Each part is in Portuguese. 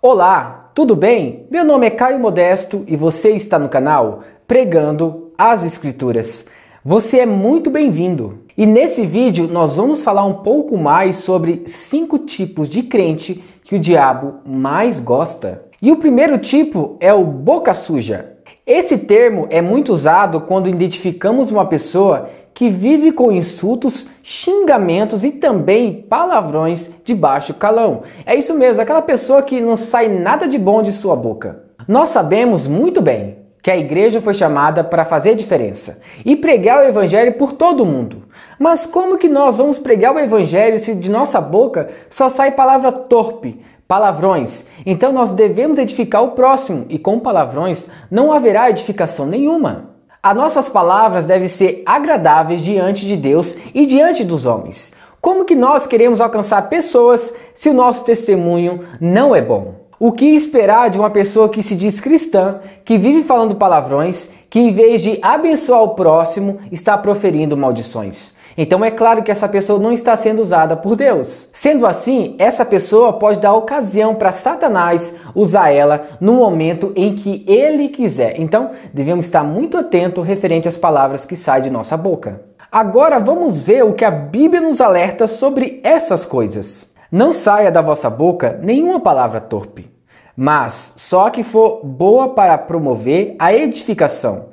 Olá, tudo bem? Meu nome é Caio Modesto e você está no canal Pregando as Escrituras. Você é muito bem-vindo. E nesse vídeo nós vamos falar um pouco mais sobre cinco tipos de crente que o diabo mais gosta. E o primeiro tipo é o boca suja. Esse termo é muito usado quando identificamos uma pessoa que vive com insultos, xingamentos e também palavrões de baixo calão. É isso mesmo, aquela pessoa que não sai nada de bom de sua boca. Nós sabemos muito bem que a igreja foi chamada para fazer diferença e pregar o evangelho por todo mundo. Mas como que nós vamos pregar o evangelho se de nossa boca só sai palavra torpe, palavrões? Então nós devemos edificar o próximo e com palavrões não haverá edificação nenhuma. As nossas palavras devem ser agradáveis diante de Deus e diante dos homens. Como que nós queremos alcançar pessoas se o nosso testemunho não é bom? O que esperar de uma pessoa que se diz cristã, que vive falando palavrões, que em vez de abençoar o próximo, está proferindo maldições? Então é claro que essa pessoa não está sendo usada por Deus. Sendo assim, essa pessoa pode dar ocasião para Satanás usar ela no momento em que ele quiser. Então devemos estar muito atentos referente às palavras que saem de nossa boca. Agora vamos ver o que a Bíblia nos alerta sobre essas coisas. Não saia da vossa boca nenhuma palavra torpe, mas só que for boa para promover a edificação,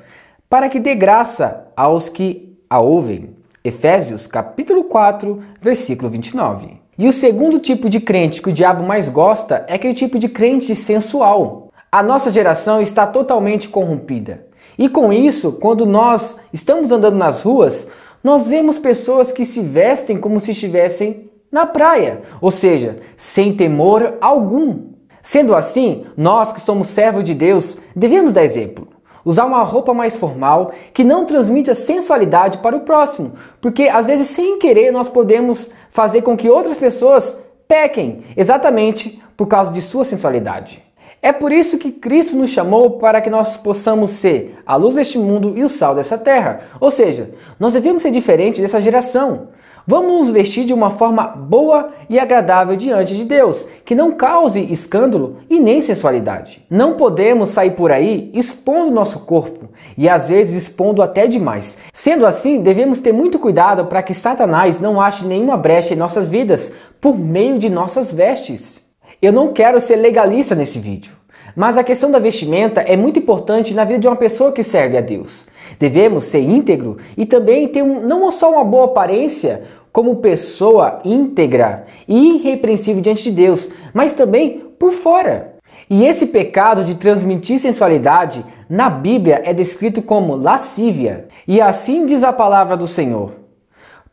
para que dê graça aos que a ouvem. Efésios capítulo 4, versículo 29. E o segundo tipo de crente que o diabo mais gosta é aquele tipo de crente sensual. A nossa geração está totalmente corrompida. E com isso, quando nós estamos andando nas ruas, nós vemos pessoas que se vestem como se estivessem na praia, ou seja, sem temor algum. Sendo assim, nós que somos servos de Deus, devemos dar exemplo usar uma roupa mais formal, que não transmite a sensualidade para o próximo, porque às vezes sem querer nós podemos fazer com que outras pessoas pequem, exatamente por causa de sua sensualidade. É por isso que Cristo nos chamou para que nós possamos ser a luz deste mundo e o sal dessa terra. Ou seja, nós devemos ser diferentes dessa geração. Vamos nos vestir de uma forma boa e agradável diante de Deus, que não cause escândalo e nem sensualidade. Não podemos sair por aí expondo nosso corpo e às vezes expondo até demais. Sendo assim, devemos ter muito cuidado para que Satanás não ache nenhuma brecha em nossas vidas por meio de nossas vestes. Eu não quero ser legalista nesse vídeo, mas a questão da vestimenta é muito importante na vida de uma pessoa que serve a Deus. Devemos ser íntegro e também ter um, não só uma boa aparência, como pessoa íntegra e irrepreensível diante de Deus, mas também por fora. E esse pecado de transmitir sensualidade na Bíblia é descrito como lascívia. E assim diz a palavra do Senhor: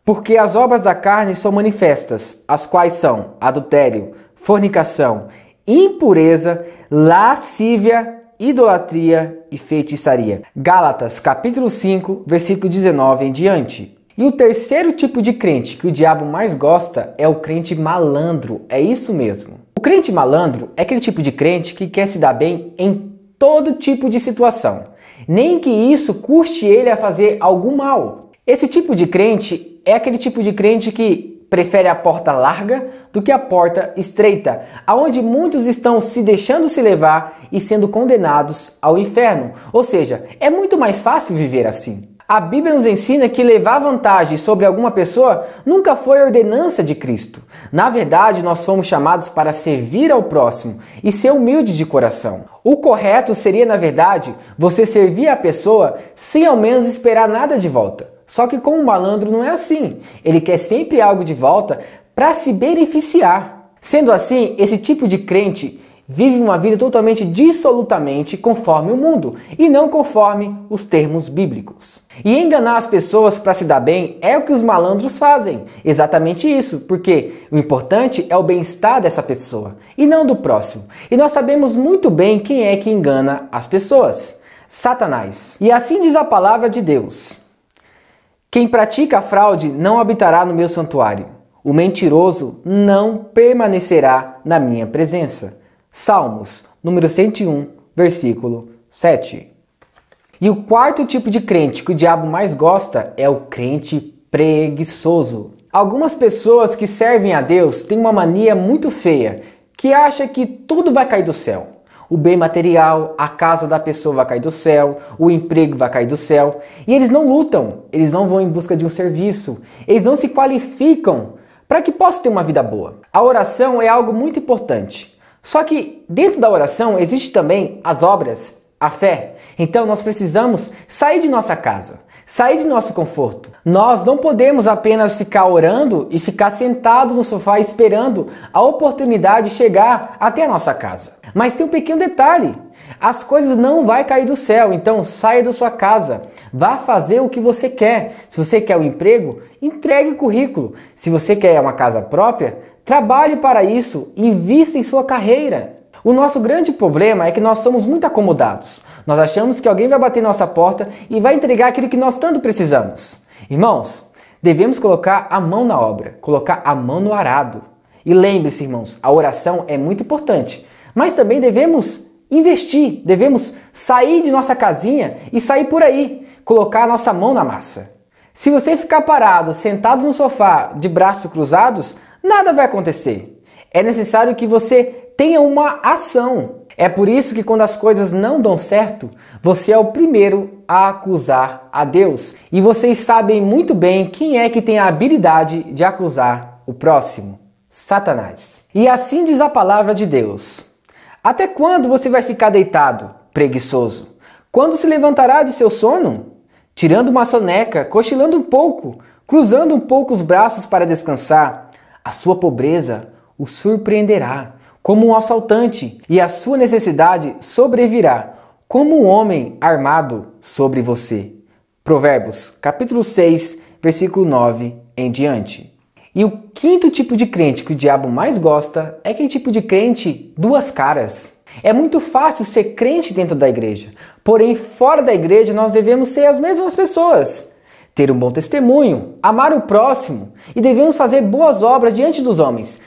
Porque as obras da carne são manifestas, as quais são adultério, fornicação, impureza, lascívia, idolatria e feitiçaria. Gálatas capítulo 5, versículo 19 em diante. E o terceiro tipo de crente que o diabo mais gosta é o crente malandro. É isso mesmo. O crente malandro é aquele tipo de crente que quer se dar bem em todo tipo de situação, nem que isso custe ele a fazer algum mal. Esse tipo de crente é aquele tipo de crente que prefere a porta larga do que a porta estreita, aonde muitos estão se deixando se levar e sendo condenados ao inferno. Ou seja, é muito mais fácil viver assim. A Bíblia nos ensina que levar vantagem sobre alguma pessoa nunca foi ordenança de Cristo. Na verdade, nós fomos chamados para servir ao próximo e ser humilde de coração. O correto seria, na verdade, você servir a pessoa sem ao menos esperar nada de volta. Só que com o um malandro não é assim. Ele quer sempre algo de volta para se beneficiar. Sendo assim, esse tipo de crente vive uma vida totalmente dissolutamente conforme o mundo e não conforme os termos bíblicos. E enganar as pessoas para se dar bem é o que os malandros fazem. Exatamente isso, porque o importante é o bem-estar dessa pessoa e não do próximo. E nós sabemos muito bem quem é que engana as pessoas. Satanás. E assim diz a palavra de Deus: quem pratica a fraude não habitará no meu santuário. O mentiroso não permanecerá na minha presença. Salmos, número 101, versículo 7. E o quarto tipo de crente que o diabo mais gosta é o crente preguiçoso. Algumas pessoas que servem a Deus têm uma mania muito feia, que acha que tudo vai cair do céu o bem material, a casa da pessoa vai cair do céu, o emprego vai cair do céu. E eles não lutam, eles não vão em busca de um serviço, eles não se qualificam para que possa ter uma vida boa. A oração é algo muito importante. Só que dentro da oração existe também as obras, a fé. Então nós precisamos sair de nossa casa, sair de nosso conforto. Nós não podemos apenas ficar orando e ficar sentados no sofá esperando a oportunidade chegar até a nossa casa. Mas tem um pequeno detalhe: as coisas não vai cair do céu, então saia da sua casa, vá fazer o que você quer. Se você quer um emprego, entregue o currículo. Se você quer uma casa própria, trabalhe para isso, invista em sua carreira. O nosso grande problema é que nós somos muito acomodados. Nós achamos que alguém vai bater nossa porta e vai entregar aquilo que nós tanto precisamos. Irmãos, devemos colocar a mão na obra, colocar a mão no arado. E lembre-se, irmãos, a oração é muito importante, mas também devemos investir, devemos sair de nossa casinha e sair por aí, colocar a nossa mão na massa. Se você ficar parado, sentado no sofá, de braços cruzados, nada vai acontecer. É necessário que você tenha uma ação, é por isso que quando as coisas não dão certo, você é o primeiro a acusar a Deus. E vocês sabem muito bem quem é que tem a habilidade de acusar o próximo: Satanás. E assim diz a palavra de Deus: Até quando você vai ficar deitado, preguiçoso? Quando se levantará de seu sono? Tirando uma soneca, cochilando um pouco, cruzando um pouco os braços para descansar, a sua pobreza o surpreenderá como um assaltante, e a sua necessidade sobrevirá como um homem armado sobre você. Provérbios, capítulo 6, versículo 9 em diante. E o quinto tipo de crente que o diabo mais gosta é aquele tipo de crente duas caras. É muito fácil ser crente dentro da igreja, porém fora da igreja nós devemos ser as mesmas pessoas. Ter um bom testemunho, amar o próximo e devemos fazer boas obras diante dos homens,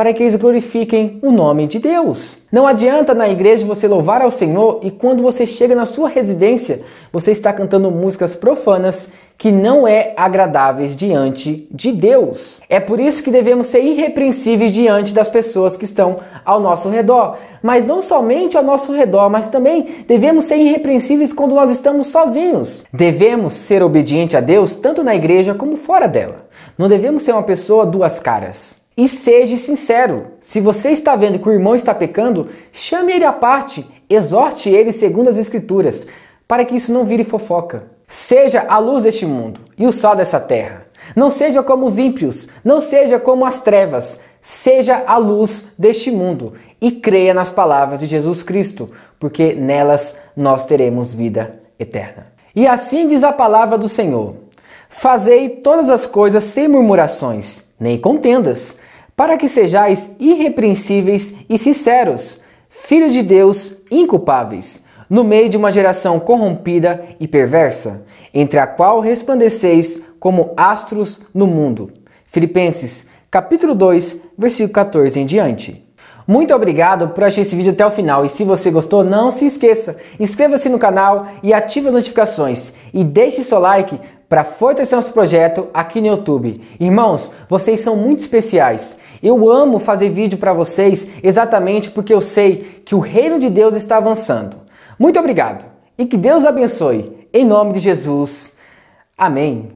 para que eles glorifiquem o nome de Deus. Não adianta na igreja você louvar ao Senhor e quando você chega na sua residência, você está cantando músicas profanas que não é agradáveis diante de Deus. É por isso que devemos ser irrepreensíveis diante das pessoas que estão ao nosso redor, mas não somente ao nosso redor, mas também devemos ser irrepreensíveis quando nós estamos sozinhos. Devemos ser obedientes a Deus tanto na igreja como fora dela. Não devemos ser uma pessoa duas caras. E seja sincero. Se você está vendo que o irmão está pecando, chame ele à parte, exorte ele segundo as Escrituras, para que isso não vire fofoca. Seja a luz deste mundo e o sol dessa terra. Não seja como os ímpios, não seja como as trevas, seja a luz deste mundo e creia nas palavras de Jesus Cristo, porque nelas nós teremos vida eterna. E assim diz a palavra do Senhor: Fazei todas as coisas sem murmurações, nem contendas, para que sejais irrepreensíveis e sinceros, filhos de Deus inculpáveis, no meio de uma geração corrompida e perversa, entre a qual resplandeceis como astros no mundo. Filipenses, capítulo 2, versículo 14 em diante. Muito obrigado por assistir esse vídeo até o final e se você gostou, não se esqueça, inscreva-se no canal e ative as notificações e deixe seu like para fortalecer nosso projeto aqui no YouTube. Irmãos, vocês são muito especiais. Eu amo fazer vídeo para vocês exatamente porque eu sei que o reino de Deus está avançando. Muito obrigado e que Deus abençoe. Em nome de Jesus. Amém.